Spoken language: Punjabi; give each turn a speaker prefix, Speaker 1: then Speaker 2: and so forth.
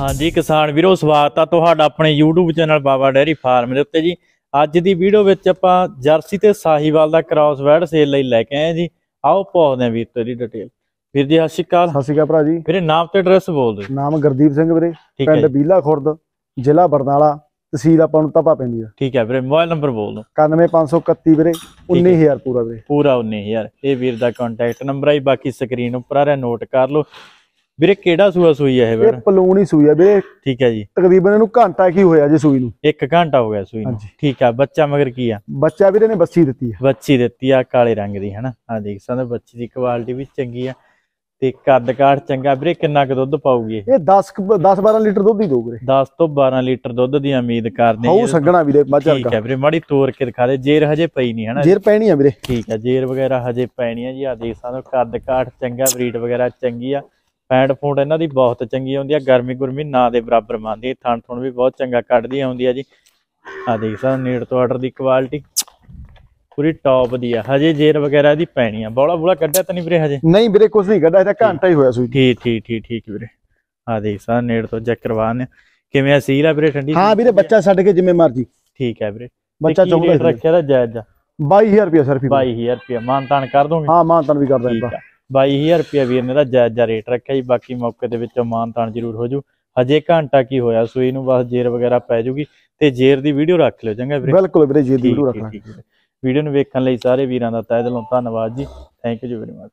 Speaker 1: ਹਾਂਜੀ ਕਿਸਾਨ ਵੀਰੋ ਸਵਾਗਤ ਆ ਤੁਹਾਡਾ ਆਪਣੇ YouTube channel Baba dairy farm ਦੇ ਉੱਤੇ ਜੀ ਅੱਜ ਦੀ ਵੀਡੀਓ ਵਿੱਚ ਆਪਾਂ ਜਰਸੀ ਤੇ ਸਾਹੀਵਾਲ ਦਾ ਕ੍ਰਾਸ ਵੈਡ ਸੇਲ ਲਈ ਲੈ ਕੇ ਆਏ ਜੀ ਆਓ ਪਾਉਂਦੇ ਆ ਵੀਰ ਤੇਰੀ ਡਿਟੇਲ ਵੀਰ ਜੀ ਸਤਿ ਸ਼੍ਰੀ ਅਕਾਲ ਸਤਿ ਸ਼੍ਰੀ ਅਕਾਲ ਭਰਾ ਜੀ ਵੀਰੇ ਨਾਮ ਤੇ ਐਡਰੈਸ ਬੋਲ ਨਾਮ ਗਰਦੀਪ ਸਿੰਘ ਵੀਰੇ ਪਿੰਡ ਬੀਲਾ ਖੁਰਦ ਜ਼ਿਲ੍ਹਾ ਬਰਨਾਲਾ ਤਹਿਸੀਲ ਆਪਾਂ ਨੂੰ ਤਪਾ ਪੈਂਦੀ ਆ ਠੀਕ ਹੈ ਵੀਰੇ ਮੋਬਾਈਲ ਨੰਬਰ ਬੋਲ ਦੋ 91531 ਵੀਰੇ 19000 ਪੂਰਾ ਵੀਰੇ ਪੂਰਾ 19000 ਇਹ ਵੀਰ ਦਾ ਕੰਟੈਕਟ ਨੰਬਰ ਆਈ ਬਾਕੀ ਸਕਰੀਨ ਉੱਪਰ ਆ ਰਿਹਾ ਨੋਟ ਕਰ ਲਓ ਵੀਰੇ ਕਿਹੜਾ ਸੂਆ ਸੂਈ ਹੈ ਇਹ ਇਹ ਪਲੂਣ ਹੀ ਸੂਈ ਆ ਵੀਰੇ ਠੀਕ ਹੈ ਜੀ ਤਕਰੀਬਨ ਇਹਨੂੰ ਘੰਟਾ ਕੀ ਹੋਇਆ ਜੇ ਸੂਈ ਨੂੰ 1 ਘੰਟਾ ਹੋ ਗਿਆ ਸੂਈ ਨੂੰ ਠੀਕ ਆ ਬੱਚਾ ਮਗਰ ਕੀ ਆ ਬੱਚਾ ਵੀਰੇ ਨੇ ਬੱਸੀ ਦਿੱਤੀ ਆ ਬੱਚੀ ਦਿੱਤੀ ਆ ਕਾਲੇ ਰੰਗ ਦੀ ਹਨਾ ਆ ਦੇਖ ਸਕਦੇ ਬੱਚੀ ਦੀ ਕੁਆਲਿਟੀ ਵੀ ਚੰਗੀ ਆ ਤੇ ਕੱਦ ਕਾਠ ਚੰਗਾ ਵੀਰੇ ਕਿੰਨਾ ਕੁ ਦੁੱਧ ਪਾਉਗੀ ਇਹ 10 10 12 ਲੀਟਰ ਦੁੱਧ ਹੀ ਦੋ ਵੀਰੇ 10 ਤੋਂ 12 ਲੀਟਰ ਦੁੱਧ ਦੀ ਉਮੀਦ ਕਰਦੇ ਹਾਂ ਹੋ ਜੀ। ਸੰਗਣਾ ਵੀਰੇ ਦਾ ਠੀਕ ਹੈ ਵੀਰੇ ਮਾੜੀ ਤੋਰ ਕੇ ਦਿਖਾ ਦੇ ਜੇਰ ਹਜੇ ਪਈ ਨਹੀਂ ਹਨਾ ਜੇਰ ਪੈਣੀ ਆ ਵੀਰੇ ਠੀਕ ਆ ਜੇਰ ਵਗੈਰਾ ਹਜੇ ਪੈਣੀ ਆ ਜੀ ਆ ਦੇਖ ਸਕਦੇ ਕੱਦ ਕਾਠ ਚੰਗਾ ਬਰੀਡ ਵਗੈਰਾ ਚੰਗੀ ਆ ਪੈਂਟ ਫੂਡ ਇਹਨਾਂ ਦੀ ਬਹੁਤ ਚੰਗੀ ਆਉਂਦੀ ਆ ਗਰਮੀ ਗੁਰਮੀ ਨਾ ਦੇ ਬਰਾਬਰ ਮੰਨਦੀ ਥਣ ਥਣ ਵੀ ਬਹੁਤ ਚੰਗਾ ਕੱਢਦੀ ਆਉਂਦੀ ਆ ਜੀ ਆ ਦੇਖ ਸਾ ਨੇੜ ਤੋਂ ਆਰਡਰ ਦੀ ਕੁਆਲਿਟੀ ਪੂਰੀ ਟੌਪ ਦੀ ਆ ਹਜੇ ਜੇਰ ਵਗੈਰਾ ਇਹਦੀ ਪੈਣੀ ਆ ਬੋਲਾ ਬੋਲਾ ਕੱਢਿਆ ਤਾਂ ਨਹੀਂ ਵੀਰੇ ਹਜੇ ਨਹੀਂ ਵੀਰੇ ਕੁਝ ਨਹੀਂ ਕੱਢਿਆ ਇਹਦਾ ਘੰਟਾ ਹੀ ਹੋਇਆ ਸੂਈ ਠੀਕ ਠੀਕ ਠੀਕ ਠੀਕ ਵੀਰੇ ਆ ਦੇਖ ਸਾ ਨੇੜ ਤੋਂ ਚੈੱਕ ਕਰਵਾਣ ਕਿਵੇਂ ਸੀਲ ਆ ਵੀਰੇ ਠੰਡੀ ਹਾਂ ਵੀਰੇ ਬੱਚਾ ਛੱਡ ਕੇ ਜਿੰਮੇ ਮਰਜੀ ਠੀਕ ਹੈ ਵੀਰੇ ਬੱਚਾ ਚੌਂਕ ਰੱਖਿਆ ਦਾ ਜਾਇਜ਼ ਆ 22000 ਰੁਪਏ ਫੀ 22000 ਰੁਪਏ ਮਾਨਤਾਨ ਕਰ ਦੋਗੇ ਹਾਂ ਮਾਨਤਾਨ ਵੀ ਕਰ ਦਾਂਗਾ 22000 ਰੁਪਿਆ ਵੀਰ ਨੇ ਦਾ ਜਾਇਜ਼ਾ ਰੇਟ ਰੱਖਿਆ ਜੀ ਬਾਕੀ ਮੌਕੇ ਦੇ ਵਿੱਚ ਮਾਨ ਤਾਨ ਜ਼ਰੂਰ ਹੋ ਜੂ ਹਜੇ ਘੰਟਾ ਕੀ ਹੋਇਆ ਸੂਈ ਨੂੰ ਬਸ ਜੇਰ ਵਗੈਰਾ ਪੈ ਜੂਗੀ ਤੇ ਜੇਰ ਦੀ ਵੀਡੀਓ ਰੱਖ ਲਿਓ ਚੰਗਾ ਵੀਰੇ ਬਿਲਕੁਲ ਵੀਰੇ ਜੇਰ ਦੀ ਵੀਡੀਓ ਰੱਖਣਾ ਵੀਡੀਓ ਨੂੰ ਵੇਖਣ ਲਈ ਸਾਰੇ ਵੀਰਾਂ ਦਾ ਤਹਿ ਦਿਲੋਂ ਧੰਨਵਾਦ ਜੀ ਥੈਂਕ ਯੂ ਵੈਰੀ ਮਚ